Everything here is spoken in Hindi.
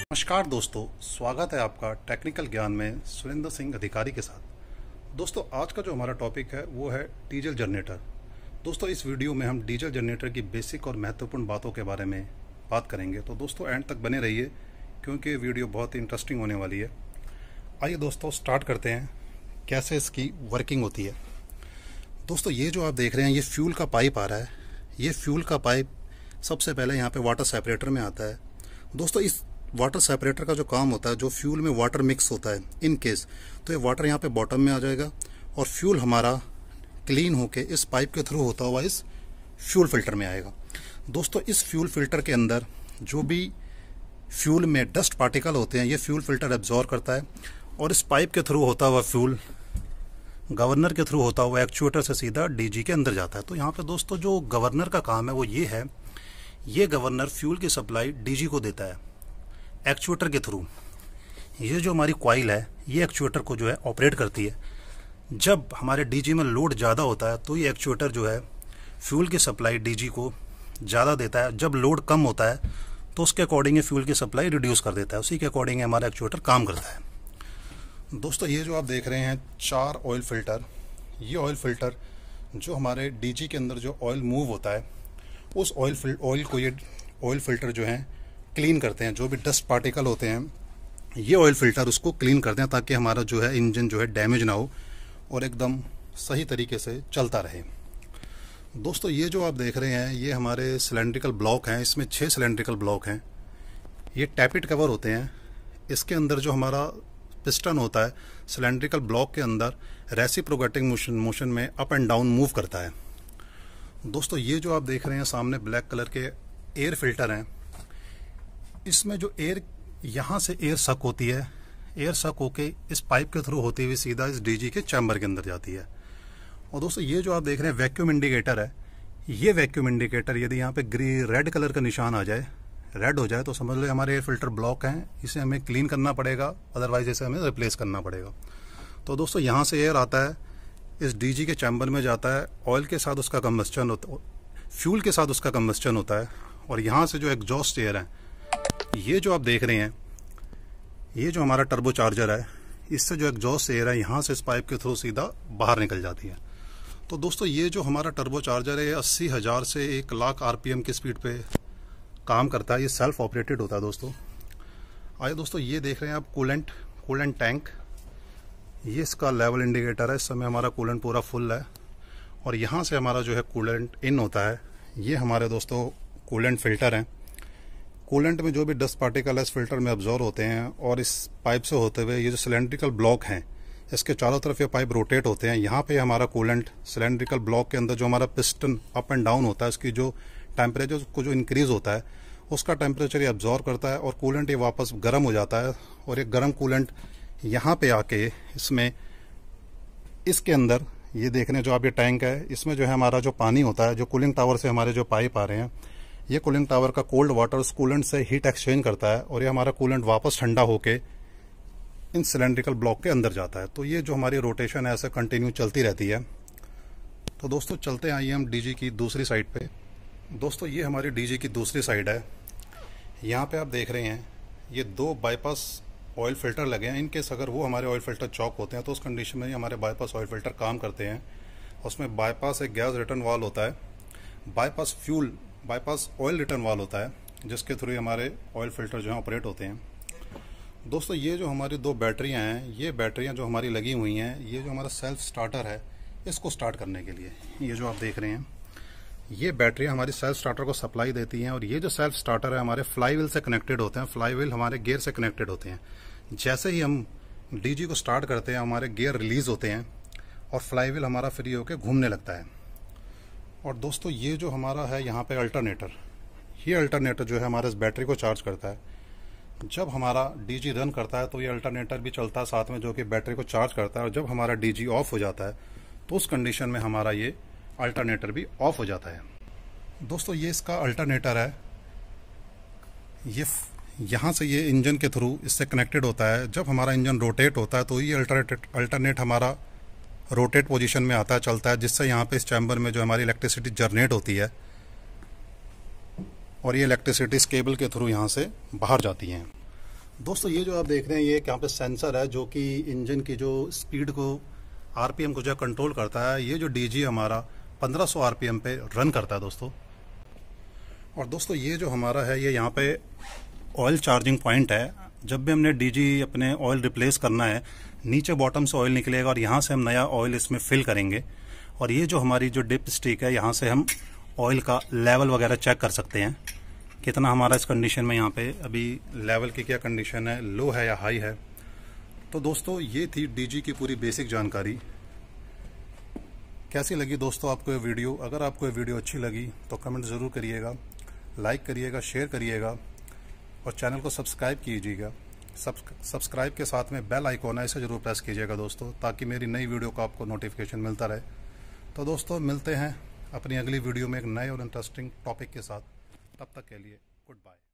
नमस्कार दोस्तों स्वागत है आपका टेक्निकल ज्ञान में सुरेंद्र सिंह अधिकारी के साथ दोस्तों आज का जो हमारा टॉपिक है वो है डीजल जनरेटर दोस्तों इस वीडियो में हम डीजल जनरेटर की बेसिक और महत्वपूर्ण बातों के बारे में बात करेंगे तो दोस्तों एंड तक बने रहिए क्योंकि वीडियो बहुत इंटरेस्टिंग होने वाली है आइए दोस्तों स्टार्ट करते हैं कैसे इसकी वर्किंग होती है दोस्तों ये जो आप देख रहे हैं ये फ्यूल का पाइप आ रहा है ये फ्यूल का पाइप सबसे पहले यहाँ पे वाटर सेपरेटर में आता है दोस्तों इस वाटर सेपरेटर का जो काम होता है जो फ्यूल में वाटर मिक्स होता है इन केस तो ये वाटर यहाँ पे बॉटम में आ जाएगा और फ्यूल हमारा क्लीन होके इस पाइप के थ्रू होता हुआ इस फ्यूल फिल्टर में आएगा दोस्तों इस फ्यूल फिल्टर के अंदर जो भी फ्यूल में डस्ट पार्टिकल होते हैं ये फ्यूल फिल्टर एब्जॉर्व करता है और इस पाइप के थ्रू होता हुआ फ्यूल गवर्नर के थ्रू होता हुआ एक्चुएटर से सीधा डीजी के अंदर जाता है तो यहाँ पे दोस्तों जो गवर्नर का काम है वो ये है ये गवर्नर फ्यूल की सप्लाई डीजी को देता है एक्चुएटर के थ्रू ये जो हमारी क्वाइल है ये एक्चुएटर को जो है ऑपरेट करती है जब हमारे डीजी में लोड ज़्यादा होता है तो ये एक्चुएटर जो है फ्यूल की सप्लाई डीजी को ज़्यादा देता है जब लोड कम होता है तो उसके अकॉर्डिंग ये फ्यूल की सप्लाई रिड्यूस कर देता है उसी के अकॉर्डिंग हमारा एक्चुएटर काम करता है दोस्तों ये जो आप देख रहे हैं चार ऑयल फिल्टर ये ऑयल फिल्टर जो हमारे डीजी के अंदर जो ऑयल मूव होता है उस ऑयल ऑयल को ये ऑयल फिल्टर जो है क्लीन करते हैं जो भी डस्ट पार्टिकल होते हैं ये ऑयल फिल्टर उसको क्लीन करते हैं ताकि हमारा जो है इंजन जो है डैमेज ना हो और एकदम सही तरीके से चलता रहे दोस्तों ये जो आप देख रहे हैं ये हमारे सिलेंड्रिकल ब्लॉक हैं इसमें छः सिलेंड्रिकल ब्लॉक हैं ये टैपिट कवर होते हैं इसके अंदर जो हमारा पिस्टन होता है सिलेंड्रिकल ब्लॉक के अंदर रेसिप्रोगेटिंग मोशन मोशन में अप एंड डाउन मूव करता है दोस्तों ये जो आप देख रहे हैं सामने ब्लैक कलर के एयर फिल्टर हैं इसमें जो एयर यहाँ से एयर सक होती है एयर सक होके इस पाइप के थ्रू होती हुई सीधा इस डीजी के चैम्बर के अंदर जाती है और दोस्तों ये जो आप देख रहे हैं वैक्यूम इंडिकेटर है ये वैक्यूम इंडिकेटर यदि यहाँ पे ग्री रेड कलर का निशान आ जाए रेड हो जाए तो समझ लो हमारे एयर फिल्टर ब्लॉक हैं इसे हमें क्लीन करना पड़ेगा अदरवाइज इसे हमें रिप्लेस करना पड़ेगा तो दोस्तों यहाँ से एयर आता है इस डीजी के चैम्बर में जाता है ऑयल के साथ उसका कम्बस्चन होता फ्यूल के साथ उसका कम्बस्चन होता है और यहाँ से जो एग्जॉस्ट एयर है ये जो आप देख रहे हैं ये जो हमारा टर्बो चार्जर है इससे जो एग्जॉस्ट एयर है यहाँ से इस पाइप के थ्रू सीधा बाहर निकल जाती है तो दोस्तों ये जो हमारा टर्बो चार्जर है ये अस्सी हज़ार से एक लाख एम की स्पीड पर काम करता है ये सेल्फ ऑपरेटेड होता है दोस्तों आइए दोस्तों ये देख रहे हैं आप कूलेंट कूलेंट टैंक ये इसका लेवल इंडिकेटर है इस समय हमारा कूलेंट पूरा फुल है और यहाँ से हमारा जो है कूलेंट इन होता है ये हमारे दोस्तों कूलेंट फिल्टर हैं कूलेंट में जो भी डस्ट पार्टिकल है इस फिल्टर में ऑब्जॉर्व होते हैं और इस पाइप से होते हुए ये जो सिलेंड्रिकल ब्लॉक हैं इसके चारों तरफ ये पाइप रोटेट होते हैं यहाँ पे हमारा कूलेंट सिलेंड्रिकल ब्लॉक के अंदर जो हमारा पिस्टन अप एंड डाउन होता है उसकी जो टेम्परेचर को जो इंक्रीज होता है उसका टेम्परेचर ये ऑब्जॉर्व करता है और कूलेंट ये वापस गर्म हो जाता है और ये गर्म कूलेंट यहाँ पे आके इसमें इसके अंदर ये देख रहे जो आप ये टैंक है इसमें जो है हमारा जो पानी होता है जो कूलिंग टावर से हमारे जो पाइप आ रहे हैं ये कूलिंग टावर का कोल्ड वाटर उस कूलेंट से हीट एक्सचेंज करता है और ये हमारा कूलेंट वापस ठंडा होके इन सिलेंड्रिकल ब्लॉक के अंदर जाता है तो ये जो हमारी रोटेशन है ऐसे कंटिन्यू चलती रहती है तो दोस्तों चलते आइए हम डीजी की दूसरी साइड पे दोस्तों ये हमारी डीजी की दूसरी साइड है यहाँ पे आप देख रहे हैं ये दो बाईपास ऑयल फिल्टर लगे हैं इनकेस अगर वो हमारे ऑयल फिल्टर चौक होते हैं तो उस कंडीशन में ही हमारे बाईपास ऑयल फिल्टर काम करते हैं उसमें बाईपास एक गैस रिटर्न वाल होता है bypass fuel bypass oil return valve होता है जिसके थ्रू हमारे ऑयल फिल्टर जो है ऑपरेट होते हैं दोस्तों ये जो हमारी दो बैटरियाँ हैं ये बैटरियाँ जो हमारी लगी हुई हैं ये जो हमारा सेल्फ स्टार्टर है इसको स्टार्ट करने के लिए ये जो आप देख रहे हैं ये बैटरी हमारी सेल्फ स्टार्टर को सप्लाई देती हैं और ये जो सेल्फ स्टार्टर है हमारे फ्लाई व्हील से कनेक्टेड होते हैं फ्लाई व्हील हमारे गेयर से कनेक्टेड होते हैं जैसे ही हम डीजी को स्टार्ट करते हैं हमारे गेयर रिलीज होते हैं और फ्लाई व्हील हमारा फ्री होकर घूमने लगता है और दोस्तों ये जो हमारा है यहाँ पे अल्टरनेटर ये अल्टरनेटर जो है हमारे इस बैटरी को चार्ज करता है जब हमारा डीजी रन करता है तो ये अल्टरनेटर भी चलता है साथ में जो कि बैटरी को चार्ज करता है और जब हमारा डीजी ऑफ हो जाता है तो उस कंडीशन में हमारा ये अल्टरनेटर भी ऑफ हो जाता है दोस्तों ये इसका अल्टरनेटर है ये यहाँ से ये इंजन के थ्रू इससे कनेक्टेड होता है जब हमारा इंजन रोटेट होता है तो ये अल्टरनेट अल्टरनेट हमारा रोटेट पोजीशन में आता है चलता है जिससे यहाँ पे इस चैम्बर में जो हमारी इलेक्ट्रिसिटी जनरेट होती है और ये इलेक्ट्रिसिटी इस केबल के थ्रू यहाँ से बाहर जाती है दोस्तों ये जो आप देख रहे हैं ये यहाँ पे सेंसर है जो कि इंजन की जो स्पीड को आरपीएम को जो कंट्रोल करता है ये जो डीजी हमारा 1500 एम पे रन करता है दोस्तों और दोस्तों ये जो हमारा है ये यहाँ पे ऑयल चार्जिंग पॉइंट है जब भी हमने डीजी अपने ऑयल रिप्लेस करना है नीचे बॉटम से ऑयल निकलेगा और यहाँ से हम नया ऑयल इसमें फिल करेंगे और ये जो हमारी जो डिप स्टिक है यहाँ से हम ऑयल का लेवल वगैरह चेक कर सकते हैं कितना हमारा इस कंडीशन में यहाँ पे अभी लेवल की क्या कंडीशन है लो है या हाई है तो दोस्तों ये थी डीजी की पूरी बेसिक जानकारी कैसी लगी दोस्तों आपको ये वीडियो अगर आपको ये वीडियो अच्छी लगी तो कमेंट ज़रूर करिएगा लाइक करिएगा शेयर करिएगा और चैनल को सब्सक्राइब कीजिएगा सब्सक्राइब के साथ में बेल आइकॉन है इसे ज़रूर प्रेस कीजिएगा दोस्तों ताकि मेरी नई वीडियो का आपको नोटिफिकेशन मिलता रहे तो दोस्तों मिलते हैं अपनी अगली वीडियो में एक नए और इंटरेस्टिंग टॉपिक के साथ तब तक के लिए गुड बाय